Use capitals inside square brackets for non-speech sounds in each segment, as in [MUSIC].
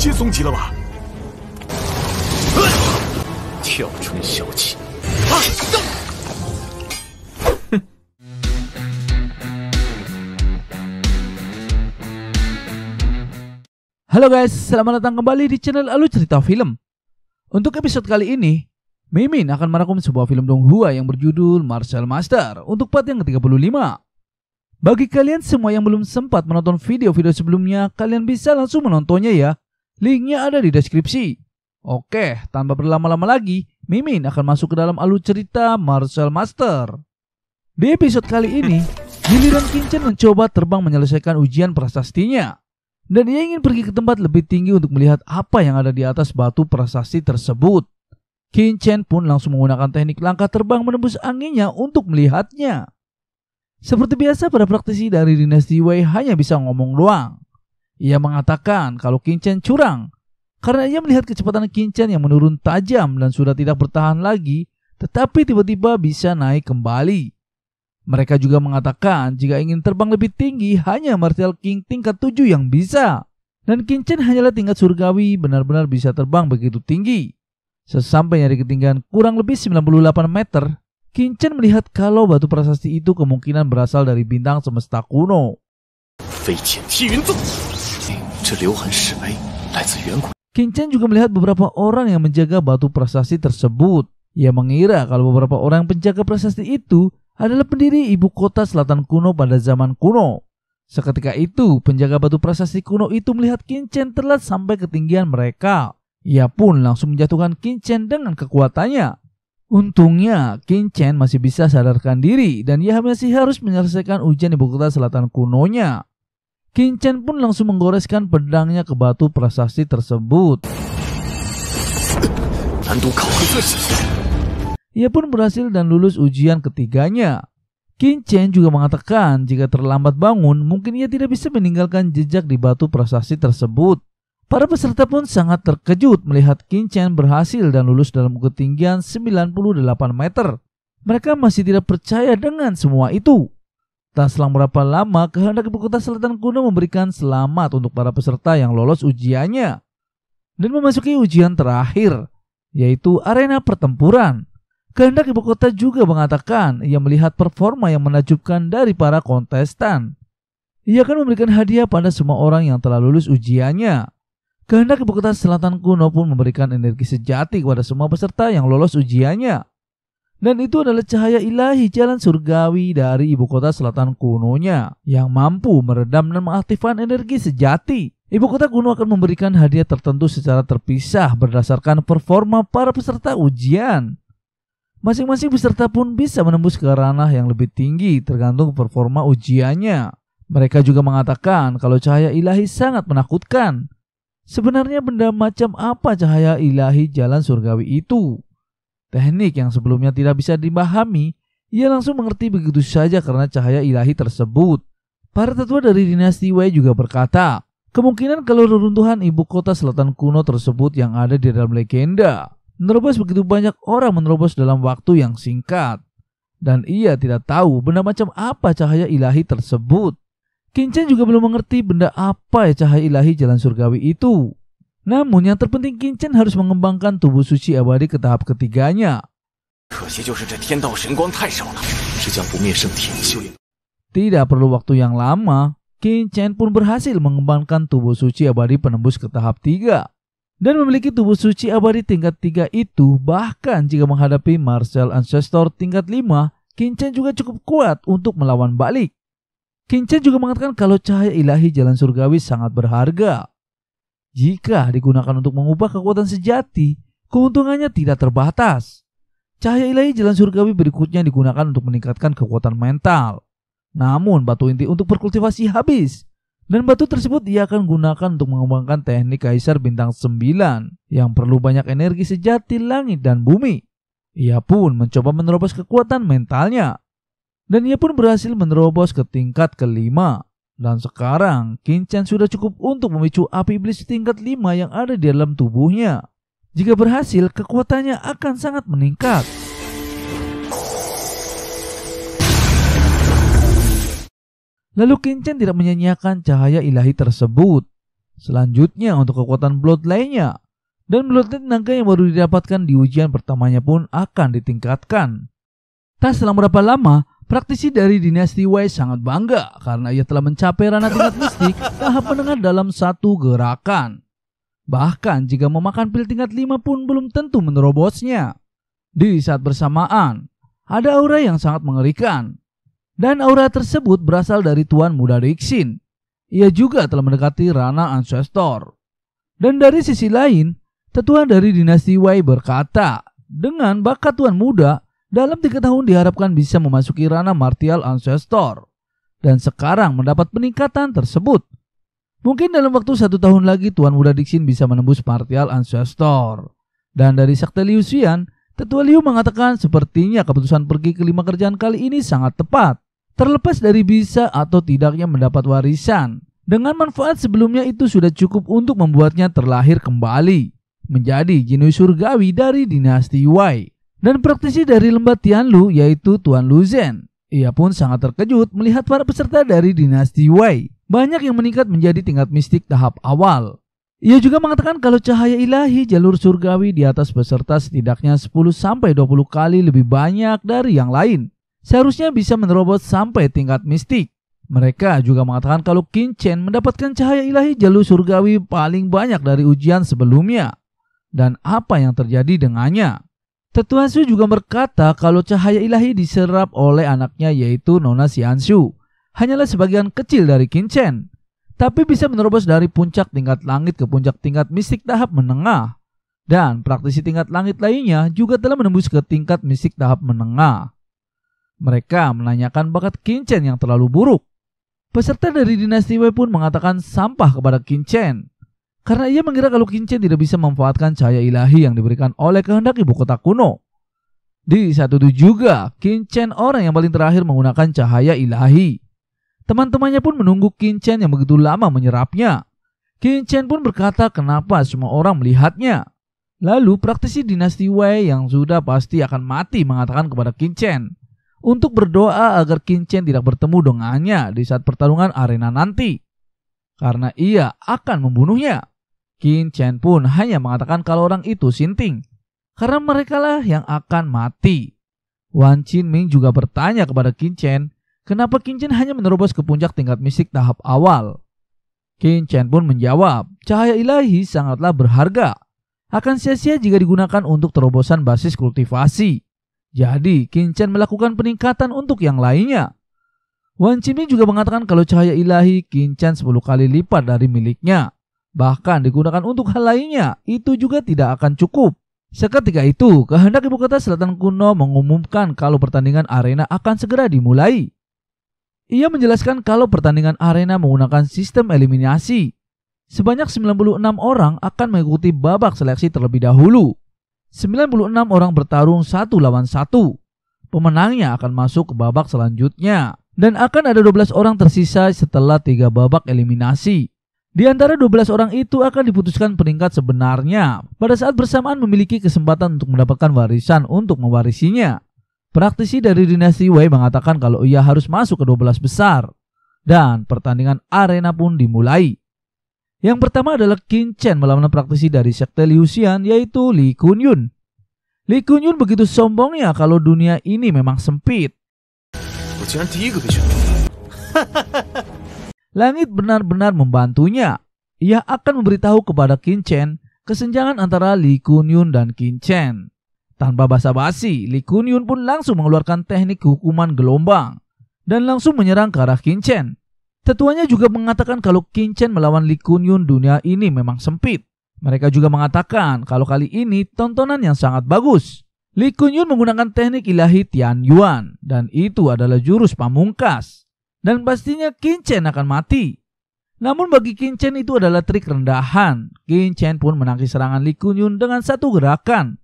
接松极了吧？跳春小气，啊！哼。Halo guys, selamat datang kembali di channel Alu Cerita Film. Untuk episode kali ini, Mimin akan merangkum sebuah film Donghua yang berjudul Martial Master untuk part yang ke-35. Bagi kalian semua yang belum sempat menonton video-video sebelumnya, kalian bisa langsung menontonnya ya Linknya ada di deskripsi. Oke, tanpa berlama-lama lagi, Mimin akan masuk ke dalam alur cerita Marcel Master. Di episode kali ini, [LAUGHS] giliran Kincen mencoba terbang menyelesaikan ujian prasastinya. Dan ia ingin pergi ke tempat lebih tinggi untuk melihat apa yang ada di atas batu prasasti tersebut. Kincen pun langsung menggunakan teknik langkah terbang menembus anginnya untuk melihatnya. Seperti biasa, para praktisi dari dinasti Wei hanya bisa ngomong doang. Ia mengatakan kalau Kincen curang karena ia melihat kecepatan Kincen yang menurun tajam dan sudah tidak bertahan lagi, tetapi tiba-tiba bisa naik kembali. Mereka juga mengatakan jika ingin terbang lebih tinggi hanya Martial King tingkat 7 yang bisa. Dan Kincen hanyalah tingkat surgawi benar-benar bisa terbang begitu tinggi. Sesampainya di ketinggian kurang lebih 98 meter, Kincen melihat kalau batu prasasti itu kemungkinan berasal dari bintang semesta kuno. Kincen juga melihat beberapa orang yang menjaga batu prasasti tersebut. Ia mengira kalau beberapa orang penjaga prasasti itu adalah pendiri ibu kota selatan kuno pada zaman kuno. Seketika itu, penjaga batu prasasti kuno itu melihat Kincen telat sampai ketinggian mereka. Ia pun langsung menjatuhkan Kincen dengan kekuatannya. Untungnya, Kincen masih bisa sadarkan diri dan ia masih harus menyelesaikan ujian ibu kota selatan kunonya. Chen pun langsung menggoreskan pedangnya ke batu prasasti tersebut. Ia pun berhasil dan lulus ujian ketiganya. Chen juga mengatakan jika terlambat bangun, mungkin ia tidak bisa meninggalkan jejak di batu prasasti tersebut. Para peserta pun sangat terkejut melihat Chen berhasil dan lulus dalam ketinggian 98 meter. Mereka masih tidak percaya dengan semua itu. Tak selang berapa lama, kehendak Ibu Kota Selatan Kuno memberikan selamat untuk para peserta yang lolos ujiannya dan memasuki ujian terakhir, yaitu arena pertempuran. Kehendak Ibu Kota juga mengatakan ia melihat performa yang menakjubkan dari para kontestan. Ia akan memberikan hadiah pada semua orang yang telah lulus ujiannya. Kehendak Ibu Kota Selatan Kuno pun memberikan energi sejati kepada semua peserta yang lolos ujiannya. Dan itu adalah cahaya ilahi jalan surgawi dari ibu kota selatan kunonya yang mampu meredam dan mengaktifkan energi sejati. Ibu kota kuno akan memberikan hadiah tertentu secara terpisah berdasarkan performa para peserta ujian. Masing-masing peserta pun bisa menembus ke ranah yang lebih tinggi tergantung performa ujiannya. Mereka juga mengatakan kalau cahaya ilahi sangat menakutkan. Sebenarnya benda macam apa cahaya ilahi jalan surgawi itu? Teknik yang sebelumnya tidak bisa dipahami, ia langsung mengerti begitu saja karena cahaya ilahi tersebut. Para tetua dari dinasti Wei juga berkata, kemungkinan kalau reruntuhan ibu kota selatan kuno tersebut yang ada di dalam legenda. Menerobos begitu banyak orang menerobos dalam waktu yang singkat. Dan ia tidak tahu benda macam apa cahaya ilahi tersebut. Kincen juga belum mengerti benda apa ya cahaya ilahi jalan surgawi itu. Namun yang terpenting Kinchen harus mengembangkan tubuh suci abadi ke tahap ketiganya. Tidak perlu waktu yang lama, Kinchen pun berhasil mengembangkan tubuh suci abadi penembus ke tahap tiga Dan memiliki tubuh suci abadi tingkat tiga itu bahkan jika menghadapi Marcel Ancestor tingkat lima, Kinchen juga cukup kuat untuk melawan balik. Kinchen juga mengatakan kalau cahaya ilahi jalan surgawi sangat berharga jika digunakan untuk mengubah kekuatan sejati, keuntungannya tidak terbatas. Cahaya ilahi jalan surgawi berikutnya digunakan untuk meningkatkan kekuatan mental. Namun batu inti untuk perkultivasi habis. Dan batu tersebut ia akan gunakan untuk mengembangkan teknik kaisar bintang 9 yang perlu banyak energi sejati langit dan bumi. Ia pun mencoba menerobos kekuatan mentalnya. Dan ia pun berhasil menerobos ke tingkat kelima dan sekarang, Kinchan sudah cukup untuk memicu api iblis tingkat 5 yang ada di dalam tubuhnya. Jika berhasil, kekuatannya akan sangat meningkat. Lalu Kinchan tidak menyanyiakan cahaya ilahi tersebut. Selanjutnya untuk kekuatan Blood lainnya, Dan bloodline tenaga yang baru didapatkan di ujian pertamanya pun akan ditingkatkan. Tak selama berapa lama, Praktisi dari dinasti Wei sangat bangga karena ia telah mencapai ranah tingkat mistik tahap menengah dalam satu gerakan. Bahkan jika memakan pil tingkat 5 pun belum tentu menerobosnya. Di saat bersamaan, ada aura yang sangat mengerikan. Dan aura tersebut berasal dari Tuan Muda Rixin. Ia juga telah mendekati ranah ancestor. Dan dari sisi lain, tetua dari dinasti Wei berkata, dengan bakat Tuan Muda, dalam tiga tahun diharapkan bisa memasuki ranah martial ancestor dan sekarang mendapat peningkatan tersebut. Mungkin dalam waktu satu tahun lagi Tuan Muda Dixin bisa menembus martial ancestor. Dan dari Sekte Liu Xian, Tetua Liu mengatakan sepertinya keputusan pergi ke lima kerjaan kali ini sangat tepat. Terlepas dari bisa atau tidaknya mendapat warisan, dengan manfaat sebelumnya itu sudah cukup untuk membuatnya terlahir kembali menjadi jenis surgawi dari dinasti Wei. Dan praktisi dari lembah Tianlu yaitu Tuan Lu Zhen. Ia pun sangat terkejut melihat para peserta dari dinasti Wei. Banyak yang meningkat menjadi tingkat mistik tahap awal. Ia juga mengatakan kalau cahaya ilahi jalur surgawi di atas peserta setidaknya 10-20 kali lebih banyak dari yang lain. Seharusnya bisa menerobos sampai tingkat mistik. Mereka juga mengatakan kalau Qin Chen mendapatkan cahaya ilahi jalur surgawi paling banyak dari ujian sebelumnya. Dan apa yang terjadi dengannya? Tetua Tetuansu juga berkata kalau cahaya ilahi diserap oleh anaknya yaitu Nona Xianshu. Hanyalah sebagian kecil dari Kinchen, tapi bisa menerobos dari puncak tingkat langit ke puncak tingkat mistik tahap menengah. Dan praktisi tingkat langit lainnya juga telah menembus ke tingkat mistik tahap menengah. Mereka menanyakan bakat Kinchen yang terlalu buruk. Peserta dari dinasti Wei pun mengatakan sampah kepada Kinchen. Karena ia mengira kalau kincen tidak bisa memanfaatkan cahaya ilahi yang diberikan oleh kehendak ibu kota kuno. Di satu itu juga, kincen orang yang paling terakhir menggunakan cahaya ilahi. Teman-temannya pun menunggu kincen yang begitu lama menyerapnya. Kincen pun berkata kenapa semua orang melihatnya. Lalu praktisi dinasti Wei yang sudah pasti akan mati mengatakan kepada Kincen untuk berdoa agar Kincen tidak bertemu dengannya di saat pertarungan arena nanti. Karena ia akan membunuhnya. Qin Chen pun hanya mengatakan kalau orang itu sinting, karena mereka lah yang akan mati. Wan Qin Ming juga bertanya kepada Qin Chen, kenapa Qin Chen hanya menerobos ke puncak tingkat mistik tahap awal. Qin Chen pun menjawab, cahaya ilahi sangatlah berharga. Akan sia-sia jika digunakan untuk terobosan basis kultivasi. Jadi, Qin Chen melakukan peningkatan untuk yang lainnya. Wan Ming juga mengatakan kalau cahaya ilahi Qin Chen 10 kali lipat dari miliknya bahkan digunakan untuk hal lainnya, itu juga tidak akan cukup. Seketika itu, kehendak ibu kota selatan kuno mengumumkan kalau pertandingan arena akan segera dimulai. Ia menjelaskan kalau pertandingan arena menggunakan sistem eliminasi. Sebanyak 96 orang akan mengikuti babak seleksi terlebih dahulu. 96 orang bertarung satu lawan satu. Pemenangnya akan masuk ke babak selanjutnya. Dan akan ada 12 orang tersisa setelah tiga babak eliminasi. Di antara 12 orang itu akan diputuskan peringkat sebenarnya pada saat bersamaan memiliki kesempatan untuk mendapatkan warisan untuk mewarisinya. Praktisi dari dinasti Wei mengatakan kalau ia harus masuk ke 12 besar dan pertandingan arena pun dimulai. Yang pertama adalah Qin Chen melawan praktisi dari sekte Liu Xian yaitu Li Kunyun. Li Kunyun begitu sombongnya kalau dunia ini memang sempit. [LAUGHS] Langit benar-benar membantunya. Ia akan memberitahu kepada Chen kesenjangan antara Li Kun Yun dan Chen. Tanpa basa-basi, Li Kun Yun pun langsung mengeluarkan teknik hukuman gelombang dan langsung menyerang ke arah Chen. Tetuanya juga mengatakan kalau Chen melawan Li Kun Yun dunia ini memang sempit. Mereka juga mengatakan kalau kali ini tontonan yang sangat bagus. Li Kun Yun menggunakan teknik ilahi Tian Yuan dan itu adalah jurus pamungkas dan pastinya Kincen akan mati. Namun bagi Kincen itu adalah trik rendahan. Kincen pun menangkis serangan Li Kunyun dengan satu gerakan.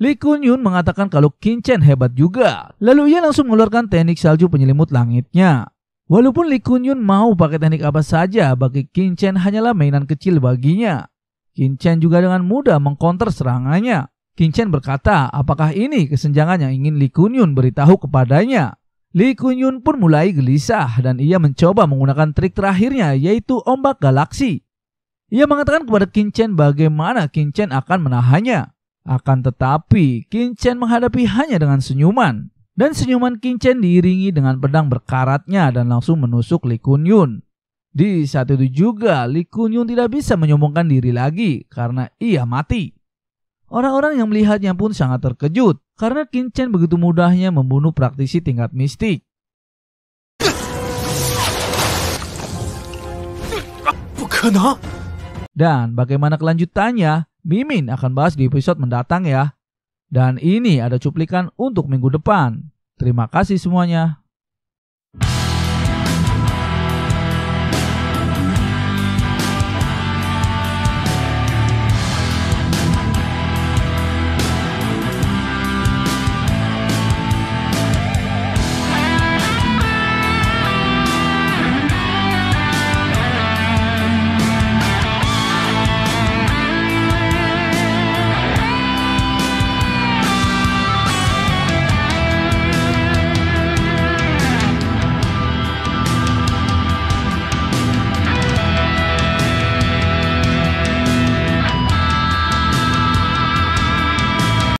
Li Kunyun mengatakan kalau Kincen hebat juga. Lalu ia langsung mengeluarkan teknik salju penyelimut langitnya. Walaupun Li Kunyun mau pakai teknik apa saja, bagi Kincen hanyalah mainan kecil baginya. Kincen juga dengan mudah mengkonter serangannya. Kincen berkata, apakah ini kesenjangan yang ingin Li Kunyun beritahu kepadanya? Li Kun Yun pun mulai gelisah dan ia mencoba menggunakan trik terakhirnya yaitu ombak galaksi. Ia mengatakan kepada Qin Chen bagaimana Qin Chen akan menahannya. Akan tetapi, Qin Chen menghadapi hanya dengan senyuman. Dan senyuman Qin Chen diiringi dengan pedang berkaratnya dan langsung menusuk Li Kun Yun. Di saat itu juga, Li Kun Yun tidak bisa menyombongkan diri lagi karena ia mati. Orang-orang yang melihatnya pun sangat terkejut karena Kinchen begitu mudahnya membunuh praktisi tingkat mistik. Dan bagaimana kelanjutannya? Mimin akan bahas di episode mendatang ya. Dan ini ada cuplikan untuk minggu depan. Terima kasih semuanya.